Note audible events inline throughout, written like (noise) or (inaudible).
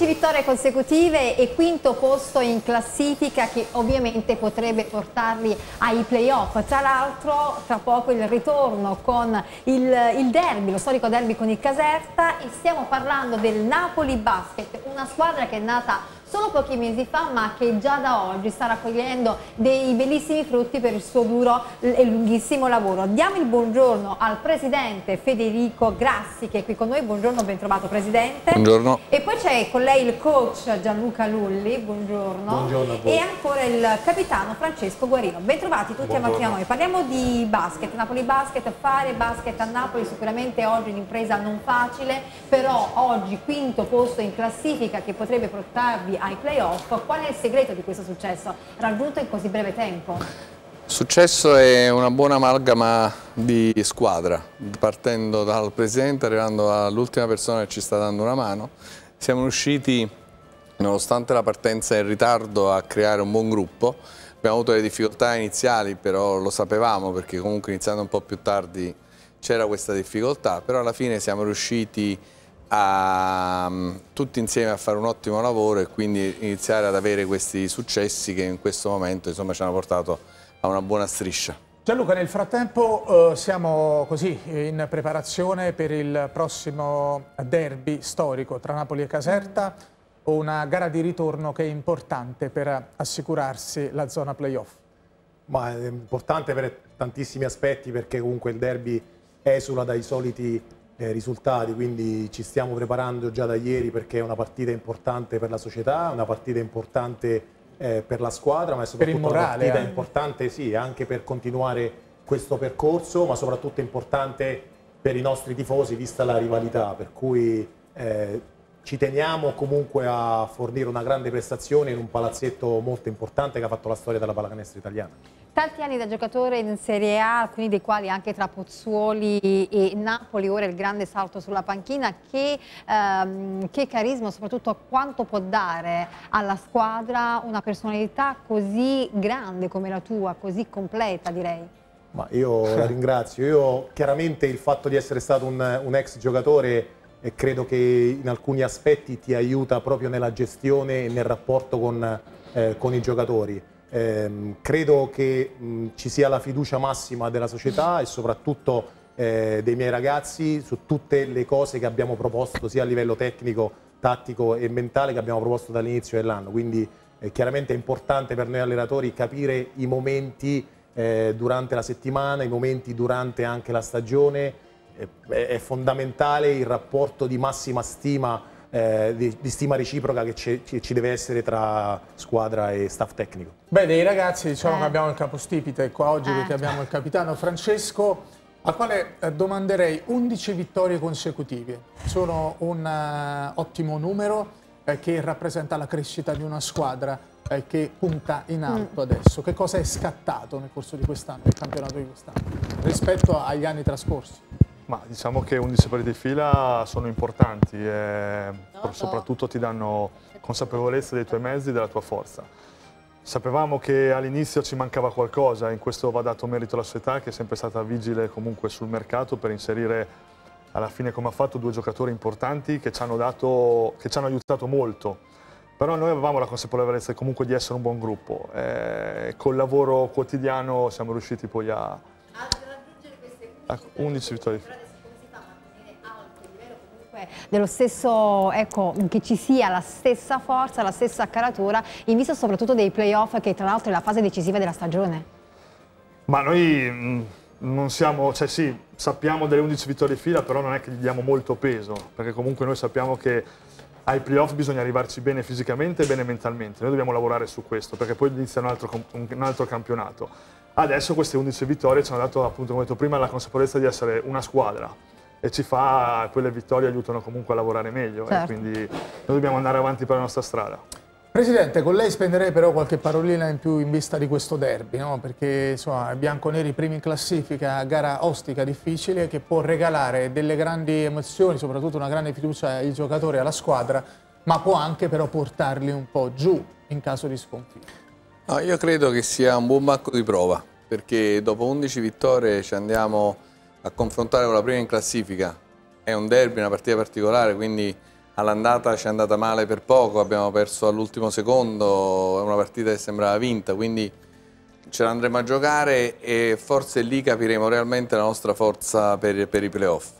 11 vittorie consecutive e quinto posto in classifica che ovviamente potrebbe portarli ai playoff. Tra l'altro tra poco il ritorno con il, il, derby, lo storico derby con il Caserta e stiamo parlando del Napoli Basket, una squadra che è nata solo pochi mesi fa ma che già da oggi sta raccogliendo dei bellissimi frutti per il suo duro e lunghissimo lavoro. Diamo il buongiorno al presidente Federico Grassi che è qui con noi, buongiorno, ben trovato presidente. Buongiorno. E poi c'è con lei il coach Gianluca Lulli, buongiorno. Buongiorno a voi. E ancora il capitano Francesco Guarino. Bentrovati tutti a Mattina Noi. Parliamo di basket, Napoli Basket, fare basket a Napoli sicuramente oggi un'impresa non facile, però oggi quinto posto in classifica che potrebbe portarvi ai playoff. Qual è il segreto di questo successo raggiunto in così breve tempo? Successo è una buona amalgama di squadra, partendo dal presidente, arrivando all'ultima persona che ci sta dando una mano. Siamo riusciti, nonostante la partenza in ritardo, a creare un buon gruppo. Abbiamo avuto le difficoltà iniziali, però lo sapevamo, perché comunque iniziando un po' più tardi c'era questa difficoltà, però alla fine siamo riusciti a a, mm, tutti insieme a fare un ottimo lavoro e quindi iniziare ad avere questi successi che in questo momento insomma, ci hanno portato a una buona striscia. Gianluca, nel frattempo eh, siamo così in preparazione per il prossimo derby storico tra Napoli e Caserta, una gara di ritorno che è importante per assicurarsi la zona playoff. Ma è importante per tantissimi aspetti perché comunque il derby esula dai soliti eh, risultati, quindi ci stiamo preparando già da ieri perché è una partita importante per la società, una partita importante eh, per la squadra, ma è soprattutto morale, una partita eh. importante sì, anche per continuare questo percorso, ma soprattutto importante per i nostri tifosi vista la rivalità, per cui eh, ci teniamo comunque a fornire una grande prestazione in un palazzetto molto importante che ha fatto la storia della pallacanestro italiana. Tanti anni da giocatore in Serie A, alcuni dei quali anche tra Pozzuoli e Napoli, ora il grande salto sulla panchina, che, ehm, che carisma, soprattutto quanto può dare alla squadra una personalità così grande come la tua, così completa direi. Ma io la ringrazio, io chiaramente il fatto di essere stato un, un ex giocatore e credo che in alcuni aspetti ti aiuta proprio nella gestione e nel rapporto con, eh, con i giocatori. Eh, credo che mh, ci sia la fiducia massima della società e soprattutto eh, dei miei ragazzi su tutte le cose che abbiamo proposto sia a livello tecnico, tattico e mentale che abbiamo proposto dall'inizio dell'anno. Quindi eh, chiaramente è importante per noi allenatori capire i momenti eh, durante la settimana, i momenti durante anche la stagione. è fondamentale il rapporto di massima stima eh, di, di, stima reciproca che ci deve essere tra squadra e staff tecnico. Beh, dei ragazzi diciamo eh. che abbiamo il capostipite qua oggi eh. perché abbiamo il capitano Francesco al quale eh, domanderei 11 vittorie consecutive. Sono un uh, ottimo numero eh, che rappresenta la crescita di una squadra eh, che punta in alto mm. adesso. Che cosa è scattato nel corso di quest'anno, nel campionato di quest'anno, rispetto agli anni trascorsi? Ma diciamo che 11 pari di fila sono importanti e soprattutto ti danno consapevolezza dei tuoi mezzi e della tua forza. Sapevamo che all'inizio ci mancava qualcosa, in questo va dato merito alla società che è sempre stata vigile comunque sul mercato per inserire alla fine come ha fatto due giocatori importanti che ci hanno, dato, che ci hanno aiutato molto. Però noi avevamo la consapevolezza comunque di essere un buon gruppo e eh, col lavoro quotidiano siamo riusciti poi a, 11 vittorie dello stesso, ecco, che ci sia la stessa forza, la stessa caratura in vista soprattutto dei playoff che tra l'altro è la fase decisiva della stagione? Ma noi mm, non siamo, cioè sì, sappiamo delle 11 vittorie in fila, però non è che gli diamo molto peso, perché comunque noi sappiamo che ai playoff bisogna arrivarci bene fisicamente e bene mentalmente, noi dobbiamo lavorare su questo, perché poi inizia un altro, un altro campionato Adesso queste 11 vittorie ci hanno dato, appunto, come ho detto prima, la consapevolezza di essere una squadra e ci fa, quelle vittorie aiutano comunque a lavorare meglio certo. quindi noi dobbiamo andare avanti per la nostra strada. Presidente, con lei spenderei però qualche parolina in più in vista di questo derby, no? perché insomma, bianconeri primi in classifica, gara ostica, difficile, che può regalare delle grandi emozioni, soprattutto una grande fiducia ai giocatori e alla squadra, ma può anche però portarli un po' giù in caso di sconfitta. No, io credo che sia un buon banco di prova, perché dopo 11 vittorie ci andiamo a confrontare con la prima in classifica. È un derby, una partita particolare, quindi all'andata ci è andata male per poco, abbiamo perso all'ultimo secondo, è una partita che sembrava vinta, quindi ce l'andremo a giocare e forse lì capiremo realmente la nostra forza per, per i playoff.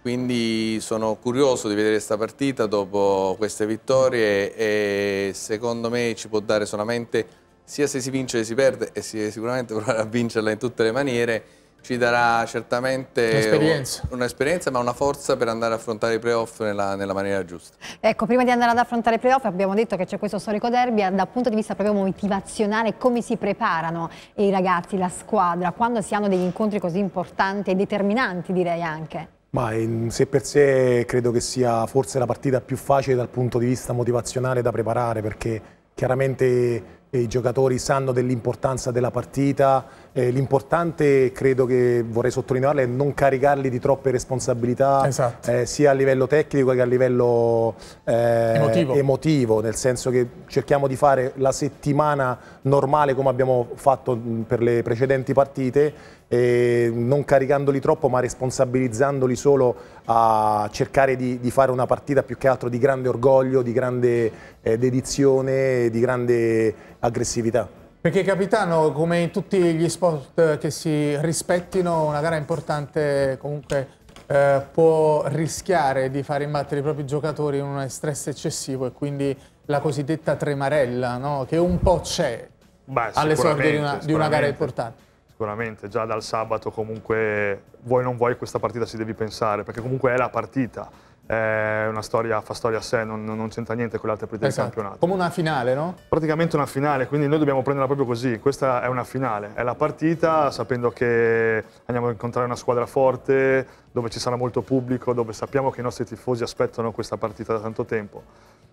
Quindi sono curioso di vedere questa partita dopo queste vittorie e secondo me ci può dare solamente sia se si vince che si perde e si sicuramente (laughs) proverà a vincerla in tutte le maniere, ci darà certamente un'esperienza, un'esperienza ma una forza per andare a affrontare i playoff nella, nella, maniera giusta. Ecco, prima di andare ad affrontare i playoff abbiamo detto che c'è questo storico derby, eh, dal punto di vista proprio motivazionale, come si preparano i ragazzi, la squadra, quando si hanno degli incontri così importanti e determinanti direi anche? Ma in sé per sé credo che sia forse la partita più facile dal punto di vista motivazionale da preparare perché chiaramente i giocatori sanno dell'importanza della partita, eh, l'importante credo che vorrei sottolinearle è non caricarli di troppe responsabilità esatto. eh, sia a livello tecnico che a livello eh, emotivo. emotivo. nel senso che cerchiamo di fare la settimana normale come abbiamo fatto per le precedenti partite eh, non caricandoli troppo ma responsabilizzandoli solo a cercare di, di, fare una partita più che altro di grande orgoglio, di grande eh, dedizione, di grande aggressività. Perché capitano, come in tutti gli sport che si rispettino, una gara importante comunque eh, può rischiare di far imbattere i propri giocatori in uno stress eccessivo e quindi la cosiddetta tremarella, no? che un po' c'è all'esordio di, di una gara importante sicuramente già dal sabato comunque vuoi o non vuoi questa partita si devi pensare, perché comunque è la partita. È una storia, fa storia a sé, non, non c'entra niente con le altre partite esatto. del campionato. Come una finale, no? Praticamente una finale, quindi noi dobbiamo prenderla proprio così. Questa è una finale, è la partita sapendo che andiamo a incontrare una squadra forte, dove ci sarà molto pubblico, dove sappiamo che i nostri tifosi aspettano questa partita da tanto tempo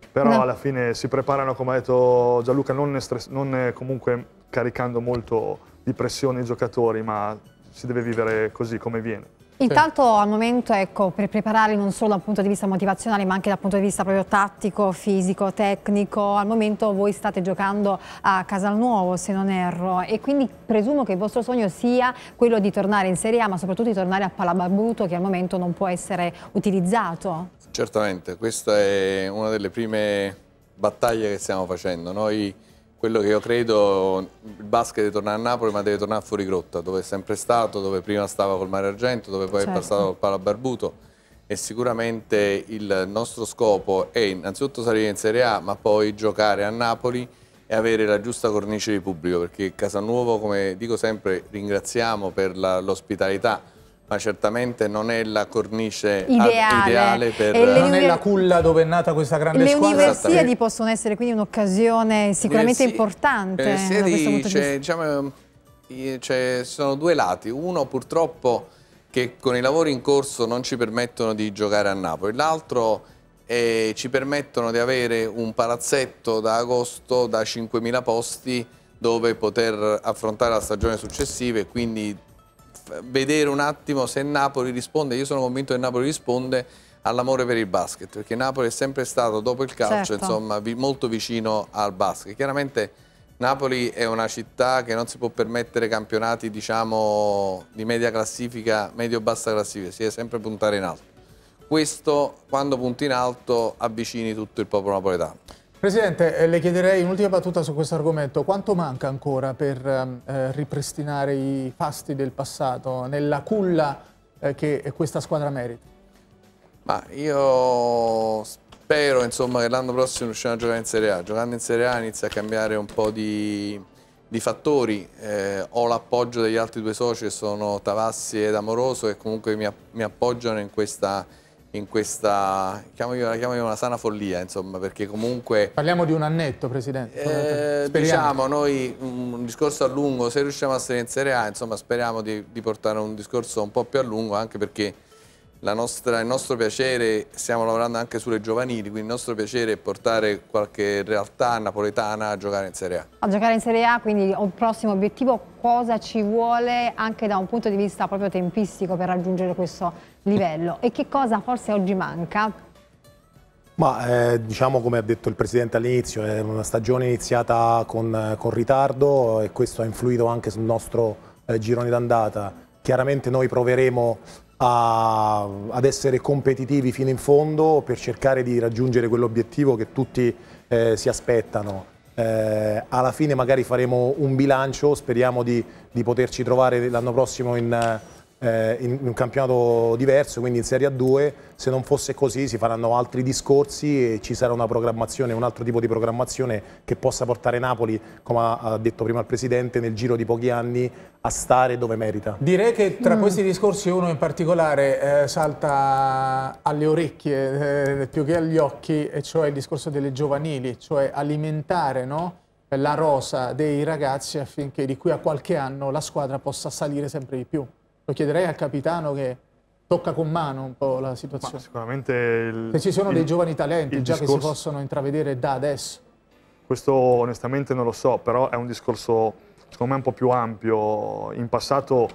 però no. alla fine si preparano, come ha detto Gianluca, non, stress, non comunque caricando molto di pressione i giocatori, ma si deve vivere così come viene. Intanto al momento ecco, per preparare non solo dal punto di vista motivazionale ma anche dal punto di vista proprio tattico, fisico, tecnico, al momento voi state giocando a Casalnuovo se non erro e quindi presumo che il vostro sogno sia quello di tornare in Serie A ma soprattutto di tornare a Palabarbuto che al momento non può essere utilizzato. Certamente, questa è una delle prime battaglie che stiamo facendo. Noi quello che io credo, il basket deve tornare a Napoli ma deve tornare fuori grotta, dove è sempre stato, dove prima stava col Mare Argento, dove poi certo. è passato col Pala Barbuto e sicuramente il nostro scopo è innanzitutto salire in Serie A ma poi giocare a Napoli e avere la giusta cornice di pubblico perché Casanuovo, come dico sempre, ringraziamo per l'ospitalità ma certamente non è la cornice ideale, ideale per... Non è la culla dove è nata questa grande le squadra. Le universiadi possono essere quindi un'occasione sicuramente eh, importante. Le eh, universiadi, cioè, diciamo, cioè, sono due lati. Uno purtroppo che con i lavori in corso non ci permettono di giocare a Napoli. L'altro eh, ci permettono di avere un palazzetto da agosto da 5.000 posti dove poter affrontare la stagione successiva e quindi vedere un attimo se Napoli risponde, io sono convinto che Napoli risponde all'amore per il basket, perché Napoli è sempre stato dopo il calcio certo. insomma, vi, molto vicino al basket. Chiaramente Napoli è una città che non si può permettere campionati diciamo, di media classifica, medio-bassa classifica, si deve sempre puntare in alto. Questo quando punti in alto avvicini tutto il popolo napoletano. Presidente, eh, le chiederei un'ultima battuta su questo argomento. Quanto manca ancora per eh, eh ripristinare i fasti del passato nella culla eh, che questa squadra merita? Ma io spero insomma, che l'anno prossimo riusciamo a giocare in Serie A. Giocando in Serie A inizia a cambiare un po' di, di fattori. Eh, ho l'appoggio degli altri due soci che sono Tavassi ed Amoroso che comunque mi, mi appoggiano in questa in questa, chiamo io, la chiamo io una sana follia, insomma, perché comunque... Parliamo di un annetto, Presidente. Eh, diciamo, noi mm, un discorso a lungo, se riusciamo a stare in Serie A, insomma, speriamo di, di portare un discorso un po' più a lungo, anche perché nostra, il nostro piacere, stiamo lavorando anche sulle giovanili, quindi il nostro piacere è portare qualche realtà napoletana a giocare in Serie A. A giocare in Serie A, quindi un prossimo obiettivo, cosa ci vuole anche da un punto di vista proprio tempistico per raggiungere questo livello e che cosa forse oggi manca? Ma eh, diciamo come ha detto il Presidente all'inizio, è una stagione iniziata con, con ritardo e questo ha influito anche sul nostro eh, girone d'andata. Chiaramente noi proveremo a, ad essere competitivi fino in fondo per cercare di raggiungere quell'obiettivo che tutti eh, si aspettano. Eh, alla fine magari faremo un bilancio, speriamo di, di poterci trovare l'anno prossimo in eh, in un campionato diverso, quindi in Serie A2, se non fosse così si faranno altri discorsi e ci sarà una programmazione, un altro tipo di programmazione che possa portare Napoli, come ha detto prima il Presidente, nel giro di pochi anni a stare dove merita. Direi che tra mm. questi discorsi uno in particolare eh, salta alle orecchie eh, più che agli occhi, e cioè il discorso delle giovanili, cioè alimentare, no? la rosa dei ragazzi affinché di qui a qualche anno la squadra possa salire sempre di più. Lo chiederei al capitano che tocca con mano un po' la situazione. Ma sicuramente... Il, Se ci sono il, dei giovani talenti già discorso, che si possono intravedere da adesso. Questo onestamente non lo so, però è un discorso secondo me un po' più ampio. In passato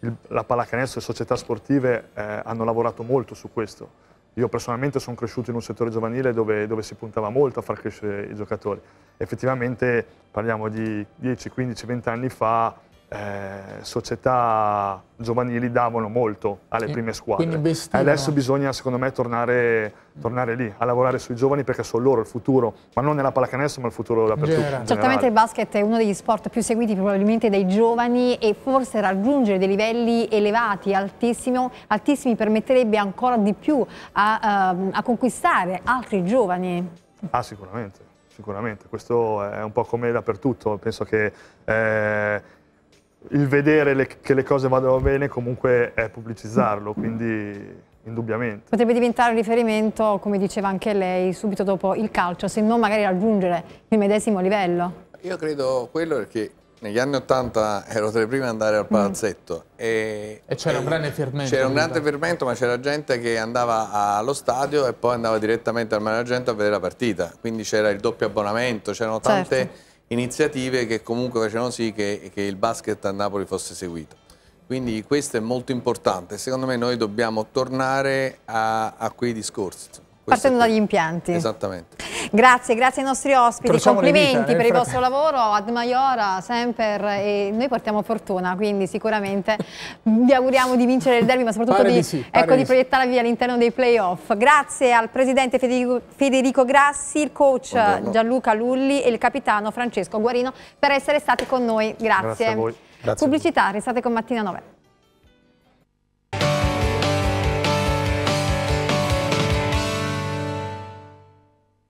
il, la pallacanestro e le società sportive eh, hanno lavorato molto su questo. Io personalmente sono cresciuto in un settore giovanile dove, dove, si puntava molto a far crescere i giocatori. Effettivamente parliamo di 10, 15, 20 anni fa eh, società giovanili davano molto alle prime squadre. E eh, Adesso bisogna, secondo me, tornare, tornare, lì, a lavorare sui giovani perché sono loro il futuro, ma non nella pallacanestro, ma il futuro dappertutto. Certamente il basket è uno degli sport più seguiti probabilmente dai giovani e forse raggiungere dei livelli elevati, altissimi, permetterebbe ancora di più a, uh, a conquistare altri giovani. Ah, sicuramente. Sicuramente, questo è un po' come dappertutto, penso che eh, il vedere le, che le cose vadano bene comunque è pubblicizzarlo, quindi indubbiamente. Potrebbe diventare un riferimento, come diceva anche lei, subito dopo il calcio, se non magari raggiungere il medesimo livello. Io credo quello perché negli anni Ottanta ero tra i primi ad andare al mm. palazzetto mm. e, e c'era un grande fermento. C'era un grande fermento ma c'era gente che andava allo stadio e poi andava direttamente al Mario Argento a vedere la partita, quindi c'era il doppio abbonamento, c'erano tante... Certo iniziative che comunque facevano sì che, che il basket a Napoli fosse seguito. Quindi questo è molto importante, secondo me noi dobbiamo tornare a, a quei discorsi. Partendo dagli impianti. Esattamente. Grazie, grazie ai nostri ospiti, Crociamo complimenti vita, eh, per il vostro lavoro, ad Maiora, Semper e noi portiamo fortuna, quindi sicuramente (laughs) vi auguriamo di vincere il derby ma soprattutto di, di, sì, ecco, di, proiettarvi sì. all'interno dei playoff. Grazie al presidente Federico, Federico Grassi, il coach Buongiorno. Gianluca Lulli e il capitano Francesco Guarino per essere stati con noi, grazie. Grazie a voi. Grazie Pubblicità, restate con Mattina 9.